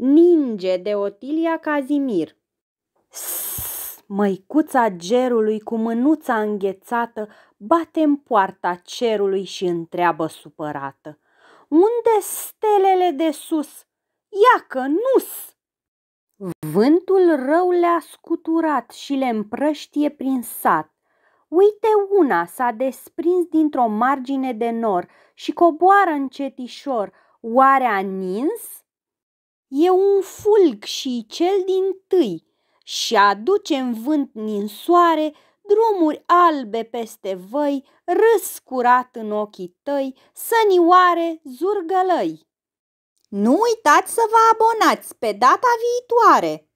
ninge de Otilia Cazimir. măicuța gerului cu mânuța înghețată bate în poarta cerului și întreabă supărată. Unde stelele de sus? Iacă nus! Vântul rău le-a scuturat și le împrăștie prin sat. Uite una s-a desprins dintr-o margine de nor și coboară încetișor. Oare a nins? E un fulg și cel din tâi și aduce în vânt soare drumuri albe peste văi, râs curat în ochii tăi, sănioare zurgălăi. Nu uitați să vă abonați pe data viitoare!